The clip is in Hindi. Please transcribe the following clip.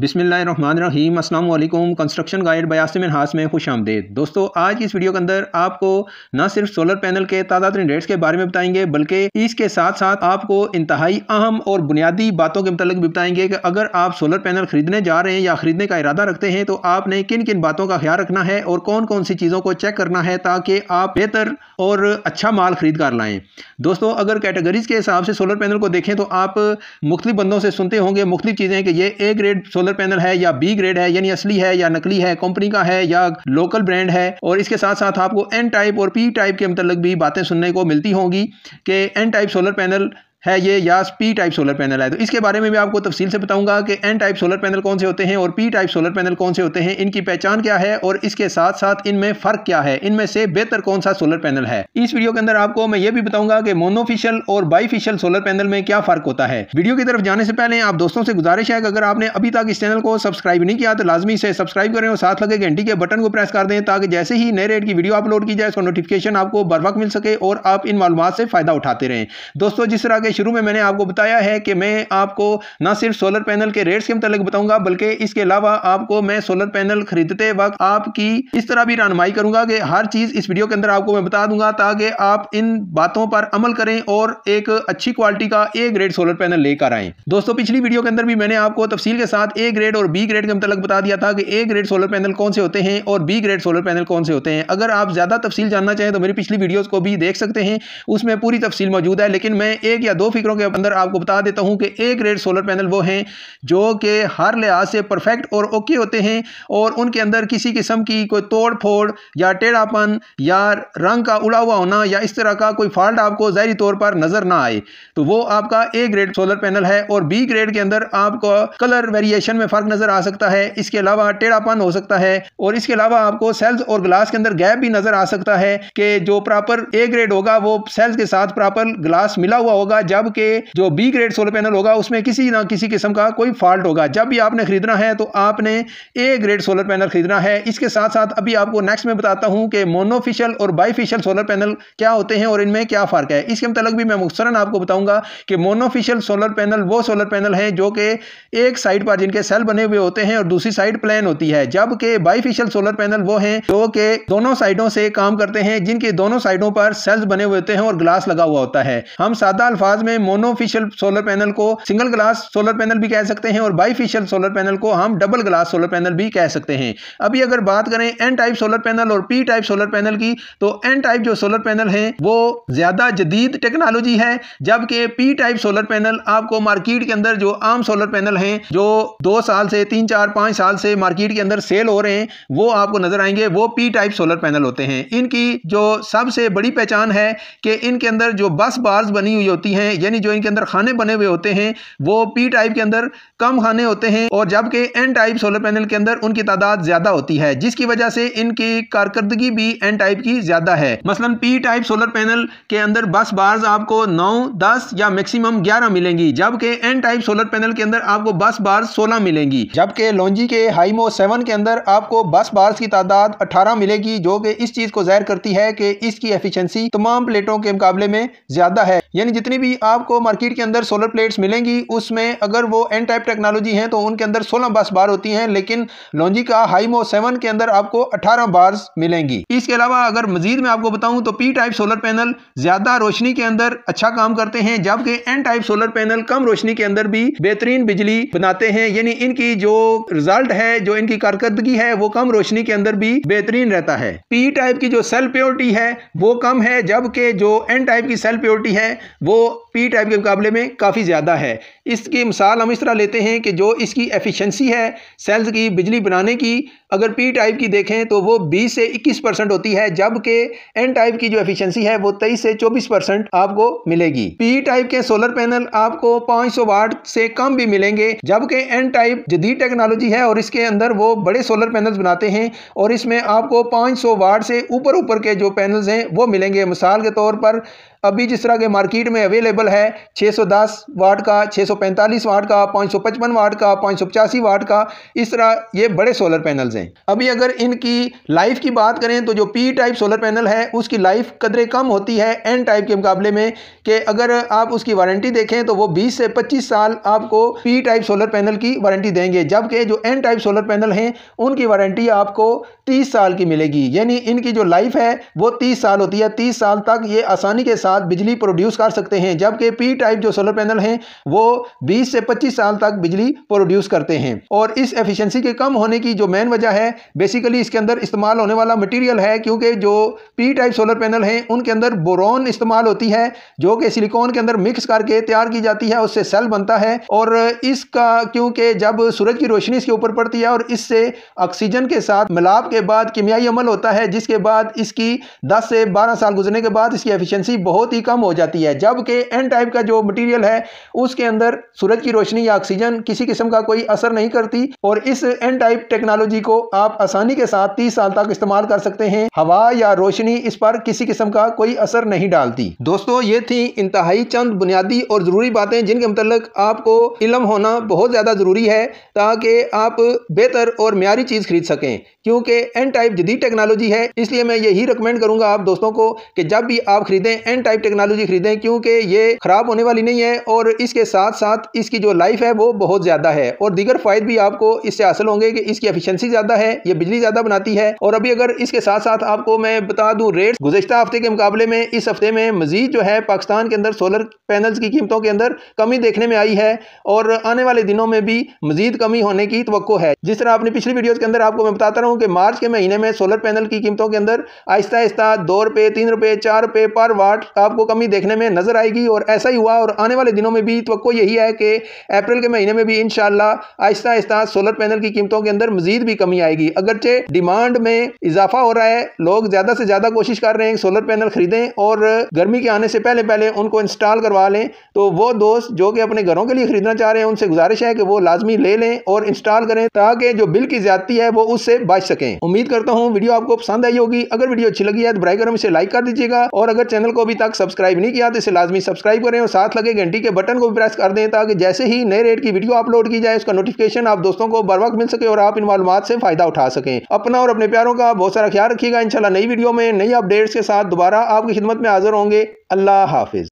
बिसमीम अल्लाम कंस्ट्रक्शन गाइड बयासम हास में खुश आमदेद दोस्तों आज इस वीडियो के अंदर आपको न सिर्फ सोलर पैनल के तादाद तरीन रेट्स के बारे में बताएंगे बल्कि इसके साथ साथ आपको इंतहाई अहम और बुनियादी बातों के मतलब भी बताएंगे कि अगर आप सोलर पैनल खरीदने जा रहे हैं या खरीदने का इरादा रखते हैं तो आपने किन किन बातों का ख्याल रखना है और कौन कौन सी चीज़ों को चेक करना है ताकि आप बेहतर और अच्छा माल खरीद कर लाएँ दोस्तों अगर कैटेगरीज के हिसाब से सोलर पैनल को देखें तो आप मुख्तु बंदों से सुनते होंगे मुख्तु चीज़ें कि ये ए ग्रेड सोलर पैनल है या बी ग्रेड है यानी असली है या नकली है कंपनी का है या लोकल ब्रांड है और इसके साथ साथ आपको एन टाइप और पी टाइप के मतलब भी बातें सुनने को मिलती होंगी कि एन टाइप सोलर पैनल है ये या पी टाइप सोलर पैनल है तो इसके बारे में भी आपको तफसील से बताऊंगा कि एन टाइप सोलर पैनल कौन से होते हैं और पी टाइप सोलर पैनल कौन से होते हैं इनकी पहचान क्या है और इसके साथ साथ इनमें फ़र्क क्या है इनमें से बेहतर कौन सा सोलर पैनल है इस वीडियो के अंदर आपको मैं ये भी बताऊंगा कि मोनोफिशियल और बाईफिशियल सोलर पैनल में क्या फ़र्क होता है वीडियो की तरफ जाने से पहले आप दोस्तों से गुजारिश है कि अगर आपने अभी तक इस चैनल को सब्सक्राइब नहीं किया तो लाजमी से सब्सक्राइब करें और साथ लगे घंटी के बटन को प्रेस कर दें ताकि जैसे ही नए रेट की वीडियो अपलोड की जाए उसका नोटिफिकेशन आपको बर मिल सके और आप इन मालूम से फ़ायदा उठाते रहें दोस्तों जिस तरह के शुरू में मैंने आपको बताया है कि मैं आपको ना सिर्फ सोलर पैनल के रेट्स के मतलब बताऊंगा बल्कि इसके अलावा आपको मैं सोलर पैनल खरीदते वक्त आपकी इस तरह भी रहनमाई करूंगा कि हर चीज़ इस वीडियो के अंदर आपको मैं बता दूंगा ताकि आप इन बातों पर अमल करें और एक अच्छी क्वालिटी का ए ग्रेड सोलर पैनल लेकर आए दोस्तों पिछली वीडियो के अंदर भी मैंने आपको तफसील के साथ ए ग्रेड और बी ग्रेड के मतलब बता दिया था कि ए ग्रेड सोलर पैनल कौन से होते हैं और बी ग्रेड सोलर पैनल कौन से होते हैं अगर आप ज़्यादा तफसील जानना चाहें तो मेरी पिछली वीडियोज़ को भी देख सकते हैं उसमें पूरी तफसील मौजूद है लेकिन मैं एक या दो फिक्रों के अंदर आपको बता देता हूँ कि एक ग्रेड सोलर पैनल वो हैं जो कि हर लिहाज से परफेक्ट और ओके होते हैं और उनके अंदर किसी किस्म की कोई तोड़ फोड़ या टेढ़ापन या रंग का उड़ा हुआ होना या इस तरह का कोई फॉल्ट आपको जहरी तौर पर नज़र ना आए तो वो आपका ए ग्रेड सोलर पैनल है और बी ग्रेड के अंदर आपको कलर वेरिएशन में फ़र्क नज़र आ सकता है इसके अलावा टेढ़ापन हो सकता है और इसके अलावा आपको सेल्स और ग्लास के अंदर गैप भी नज़र आ सकता है कि जो प्रॉपर ए ग्रेड होगा वो सेल्स के साथ प्रॉपर ग्लास मिला हुआ होगा जबकि जो बी ग्रेड सोलर पैनल होगा उसमें किसी ना किसी किस्म का कोई फॉल्ट होगा जब भी आपने खरीदना है तो आपने ए ग्रेड सोलर पैनल खरीदना है इसके साथ साथ अभी आपको नेक्स्ट में बताता हूँ कि मोनोफिशियल और बाईफिशियल सोलर पैनल क्या होते हैं और इनमें क्या फ़र्क है इसके मतलब भी मैं मुखसरन आपको बताऊँगा कि मोनोफिशियल सोलर पैनल वो सोलर पैनल हैं जो कि एक साइड पर जिनके सेल बने हुए होते हैं और दूसरी साइड प्लान होती है जबकि बाईफिशियल सोलर पैनल वो हैं जो कि दोनों साइडों से काम करते हैं जिनके दोनों साइडों पर सेल्स बने हुए होते हैं और ग्लास लगा हुआ होता है हम सादा अल्फाज अंदाज में मोनोफिशियल सोलर पैनल को सिंगल ग्लास सोलर पैनल भी कह सकते हैं और बाईफिशियल सोलर पैनल को हम डबल ग्लास सोलर पैनल भी कह सकते हैं अभी अगर बात करें एन टाइप सोलर पैनल और पी टाइप सोलर पैनल की तो एन टाइप जो सोलर पैनल है वो ज़्यादा जदीद टेक्नोलॉजी है जबकि पी टाइप सोलर पैनल आपको मार्केट के अंदर जो आम सोलर पैनल हैं जो दो साल से तीन चार पाँच साल से मार्केट के अंदर सेल हो रहे हैं वो आपको नज़र आएंगे वो पी टाइप सोलर पैनल होते हैं इनकी जो सबसे बड़ी पहचान है कि इनके अंदर जो बस बार्स बनी हुई होती हैं हैं यानी जो इनके अंदर खाने बने हुए होते हैं वो पी टाइप के अंदर कम खाने होते हैं और जबकि एन टाइप सोलर पैनल के अंदर उनकी तादाद ज़्यादा होती है जिसकी वजह से इनकी कारकर्दगी भी एन टाइप की ज़्यादा है मसलन पी टाइप सोलर पैनल के अंदर बस बार्स आपको नौ दस या मैक्सिमम ग्यारह मिलेंगी जबकि एन टाइप सोलर पैनल के अंदर आपको बस बार सोलह मिलेंगी जबकि लॉन्जी के हाईमो सेवन के अंदर आपको बस बार्स की तादाद अठारह मिलेगी जो कि इस चीज़ को जाहिर करती है कि इसकी एफिशिएंसी तमाम प्लेटों के मुकाबले में ज़्यादा है यानी जितनी भी आपको मार्केट के अंदर सोलर प्लेट्स मिलेंगी उसमें अगर वो एन टाइप टेक्नोलॉजी हैं तो उनके अंदर 16 बस बार होती हैं लेकिन लॉन्जी का हाईमो 7 के अंदर आपको 18 बार्स मिलेंगी इसके अलावा अगर मजीद मैं आपको बताऊं तो पी टाइप सोलर पैनल ज़्यादा रोशनी के अंदर अच्छा काम करते हैं जबकि एन टाइप सोलर पैनल कम रोशनी के अंदर भी बेहतरीन बिजली बनाते हैं यानी इनकी जो रिजल्ट है जो इनकी कारकर्दगी है वो कम रोशनी के अंदर भी बेहतरीन रहता है पी टाइप की जो सेल प्योरिटी है वो कम है जबकि जो एन टाइप की सेल प्योरिटी है वो पी टाइप के मुकाबले में काफ़ी ज़्यादा है इसकी मिसाल हम इस तरह लेते हैं कि जो इसकी एफिशिएंसी है सेल्स की बिजली बनाने की अगर पी टाइप की देखें तो वो 20 से 21 परसेंट होती है जबकि एन टाइप की जो एफिशिएंसी है वो 23 से 24 परसेंट आपको मिलेगी पी टाइप के सोलर पैनल आपको 500 वाट से कम भी मिलेंगे जबकि एन टाइप जदीद टेक्नोलॉजी है और इसके अंदर वो बड़े सोलर पैनल बनाते हैं और इसमें आपको पाँच वाट से ऊपर ऊपर के जो पैनल हैं वो मिलेंगे मिसाल के तौर पर अभी जिस तरह के मार्केट में अवेलेबल केबल है 610 वाट का 645 वाट का 555 वाट का पाँच वाट का इस तरह ये बड़े सोलर पैनल्स हैं अभी अगर इनकी लाइफ की बात करें तो जो पी टाइप सोलर पैनल है उसकी लाइफ कदरे कम होती है एन टाइप के मुकाबले में कि अगर आप उसकी वारंटी देखें तो वो बीस से पच्चीस साल आपको पी टाइप सोलर पैनल की वारंटी देंगे जबकि जो एन टाइप सोलर पैनल हैं उनकी वारंटी आपको तीस साल की मिलेगी यानी इनकी जो लाइफ है वो तीस साल होती है तीस साल तक ये आसानी के साथ बिजली प्रोड्यूस कर सकते हैं जबकि पी टाइप जो सोलर पैनल हैं वो 20 से 25 साल तक बिजली प्रोड्यूस करते हैं और इस एफिशिएंसी के कम होने की जो मेन वजह है बेसिकली इसके अंदर इस्तेमाल होने वाला मटेरियल है क्योंकि जो पी टाइप सोलर पैनल हैं उनके अंदर बोरोन इस्तेमाल होती है जो कि सिलिकॉन के अंदर मिक्स करके तैयार की जाती है उससे सेल बनता है और इसका क्योंकि जब सूरज की रोशनी इसके ऊपर पड़ती है और इससे ऑक्सीजन के साथ मिलाप के बाद कीमियाई अमल होता है जिसके बाद इसकी दस से बारह साल गुजरने के बाद इसकी एफिशियंसी बहुत ही कम हो जाती है जबकि एन टाइप का जो मटीरियल है उसके अंदर सूरज की रोशनी या ऑक्सीजन किसी किस्म का कोई असर नहीं करती और इस एन टाइप टेक्नोलॉजी को आप आसानी के साथ तीस साल तक इस्तेमाल कर सकते हैं हवा या रोशनी इस पर किसी किस्म का कोई असर नहीं डालती दोस्तों ये थी इंतहाई चंद बुनियादी और ज़रूरी बातें जिनके मतलब आपको इलम होना बहुत ज़्यादा ज़रूरी है ताकि आप बेहतर और म्यारी चीज़ खरीद सकें क्योंकि एन टाइप जदीद टेक्नोलॉजी है इसलिए मैं यही रिकमेंड करूंगा आप दोस्तों को कि जब भी आप खरीदें एन टाइप टेक्नोलॉजी खरीदें क्योंकि ये ख़राब होने वाली नहीं है और इसके साथ साथ इसकी जो लाइफ है वो बहुत ज़्यादा है और दीगर फायद भी आपको इससे हासिल होंगे कि इसकी एफिशिएंसी ज़्यादा है ये बिजली ज़्यादा बनाती है और अभी अगर इसके साथ साथ आपको मैं बता दूं रेट गुजशत हफ्ते के मुकाबले में इस हफ्ते में मजीद जो है पाकिस्तान के अंदर सोलर पैनल्स की कीमतों के अंदर कमी देखने में आई है और आने वाले दिनों में भी मजीद कमी होने की तो है जिस तरह आपने पिछली वीडियो के अंदर आपको मैं बताता रहा हूँ कि मार्च के महीने में सोलर पैनल की कीमतों के अंदर आहिस्ता आहिस्ता दो रुपये तीन रुपये चार रुपये पर वाट आपको कमी देखने में नजर आएगी और ऐसा ही हुआ और आने वाले दिनों में भी तो यही है कि अप्रैल के महीने में भी इन आहिस्ता आहिस्ता सोलर पैनल की कीमतों के अंदर मजीद भी कमी आएगी अगरचे डिमांड में इजाफा हो रहा है लोग ज़्यादा से ज़्यादा कोशिश कर रहे हैं सोलर पैनल खरीदें और गर्मी के आने से पहले पहले उनको इंस्टॉल करवा लें तो वो दोस्त जो कि अपने घरों के लिए खरीदना चाह रहे हैं उनसे गुजारिश है कि वो लाजमी ले लें और इंस्टॉल करें ताकि जो बिल की ज्यादा है वो उससे बच सकें उम्मीद करता हूँ वीडियो आपको पसंद आई होगी अगर वीडियो अच्छी लगी है तो बर गर्म इसे लाइक कर दीजिएगा और अगर चैनल को अभी तक सब्सक्राइब नहीं किया तो इसे लाजमी सब्सक्राइब सब्सक्राइब करें और साथ लगे घंटी के बटन को भी प्रेस कर दें ताकि जैसे ही नए रेट की वीडियो अपलोड की जाए उसका नोटिफिकेशन आप दोस्तों को बर वक्त मिल सके और आप इन मालूम से फ़ायदा उठा सकें अपना और अपने प्यारों का बहुत सारा ख्याल रखिएगा इनशाला नई वीडियो में नई अपडेट्स के साथ दोबारा आपकी खिदमत में हाजिर होंगे अल्लाह हाफिज़